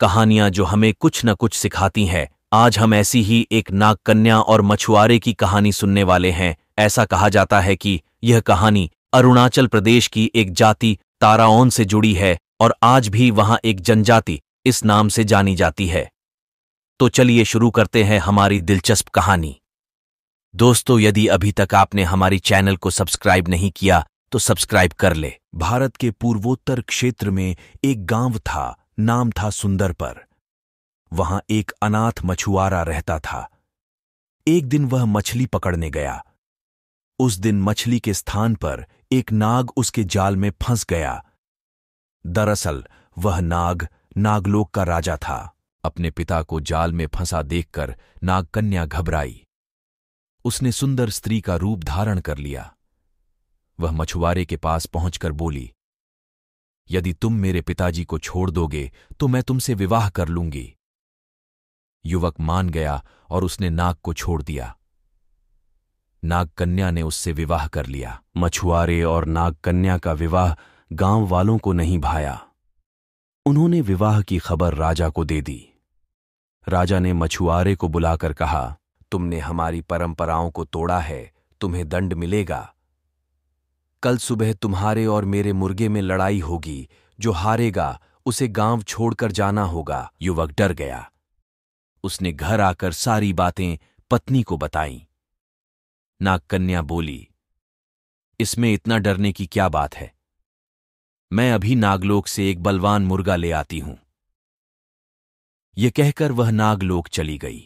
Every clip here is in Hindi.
कहानियां जो हमें कुछ न कुछ सिखाती हैं आज हम ऐसी ही एक नाग कन्या और मछुआरे की कहानी सुनने वाले हैं ऐसा कहा जाता है कि यह कहानी अरुणाचल प्रदेश की एक जाति ताराओन से जुड़ी है और आज भी वहां एक जनजाति इस नाम से जानी जाती है तो चलिए शुरू करते हैं हमारी दिलचस्प कहानी दोस्तों यदि अभी तक आपने हमारी चैनल को सब्सक्राइब नहीं किया तो सब्सक्राइब कर ले भारत के पूर्वोत्तर क्षेत्र में एक गांव था नाम था सुंदर पर वहां एक अनाथ मछुआरा रहता था एक दिन वह मछली पकड़ने गया उस दिन मछली के स्थान पर एक नाग उसके जाल में फंस गया दरअसल वह नाग नागलोक का राजा था अपने पिता को जाल में फंसा देखकर नागकन्या घबराई उसने सुंदर स्त्री का रूप धारण कर लिया वह मछुआरे के पास पहुंचकर बोली यदि तुम मेरे पिताजी को छोड़ दोगे तो मैं तुमसे विवाह कर लूंगी युवक मान गया और उसने नाग को छोड़ दिया नाग कन्या ने उससे विवाह कर लिया मछुआरे और नाग कन्या का विवाह गांव वालों को नहीं भाया उन्होंने विवाह की खबर राजा को दे दी राजा ने मछुआरे को बुलाकर कहा तुमने हमारी परंपराओं को तोड़ा है तुम्हें दंड मिलेगा कल सुबह तुम्हारे और मेरे मुर्गे में लड़ाई होगी जो हारेगा उसे गांव छोड़कर जाना होगा युवक डर गया उसने घर आकर सारी बातें पत्नी को बताई नागकन्या बोली इसमें इतना डरने की क्या बात है मैं अभी नागलोक से एक बलवान मुर्गा ले आती हूं यह कहकर वह नागलोक चली गई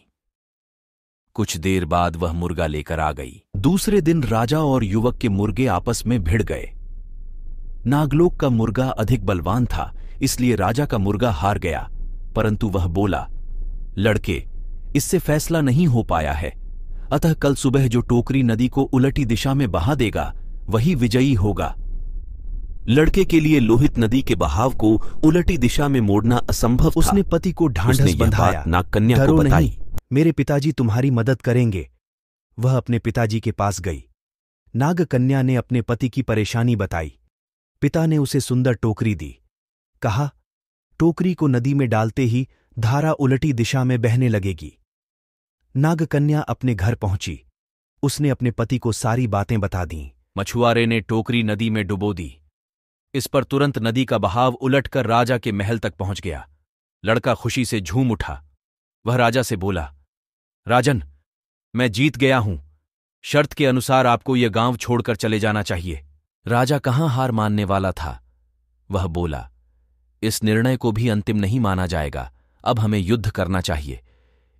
कुछ देर बाद वह मुर्गा लेकर आ गई दूसरे दिन राजा और युवक के मुर्गे आपस में भिड़ गए नागलोक का मुर्गा अधिक बलवान था इसलिए राजा का मुर्गा हार गया परंतु वह बोला लड़के इससे फैसला नहीं हो पाया है अतः कल सुबह जो टोकरी नदी को उलटी दिशा में बहा देगा वही विजयी होगा लड़के के लिए लोहित नदी के बहाव को उलटी दिशा में मोड़ना असंभव उसने पति को ढांढस बंधाया ना कन्या को बताई मेरे पिताजी तुम्हारी मदद करेंगे वह अपने पिताजी के पास गई नाग कन्या ने अपने पति की परेशानी बताई पिता ने उसे सुंदर टोकरी दी कहा टोकरी को नदी में डालते ही धारा उलटी दिशा में बहने लगेगी नागकन्या अपने घर पहुंची उसने अपने पति को सारी बातें बता दीं मछुआरे ने टोकरी नदी में डुबो दी इस पर तुरंत नदी का बहाव उलटकर राजा के महल तक पहुंच गया लड़का खुशी से झूम उठा वह राजा से बोला राजन मैं जीत गया हूं शर्त के अनुसार आपको यह गांव छोड़कर चले जाना चाहिए राजा कहाँ हार मानने वाला था वह बोला इस निर्णय को भी अंतिम नहीं माना जाएगा अब हमें युद्ध करना चाहिए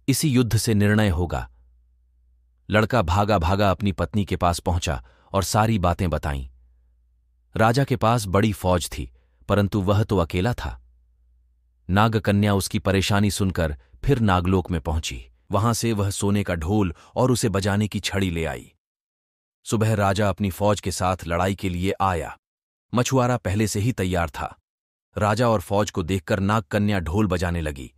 इसी युद्ध से निर्णय होगा लड़का भागा भागा अपनी पत्नी के पास पहुंचा और सारी बातें बताई राजा के पास बड़ी फौज थी परंतु वह तो अकेला था नागकन्या उसकी परेशानी सुनकर फिर नागलोक में पहुंची वहां से वह सोने का ढोल और उसे बजाने की छड़ी ले आई सुबह राजा अपनी फौज के साथ लड़ाई के लिए आया मछुआरा पहले से ही तैयार था राजा और फौज को देखकर नागकन्या ढोल बजाने लगी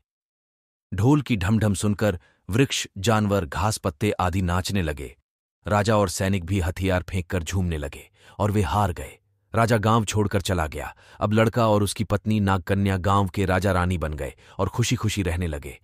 ढोल की ढमढम सुनकर वृक्ष जानवर घास पत्ते आदि नाचने लगे राजा और सैनिक भी हथियार फेंककर झूमने लगे और वे हार गए राजा गांव छोड़कर चला गया अब लड़का और उसकी पत्नी नागकन्या गांव के राजा रानी बन गए और खुशी खुशी रहने लगे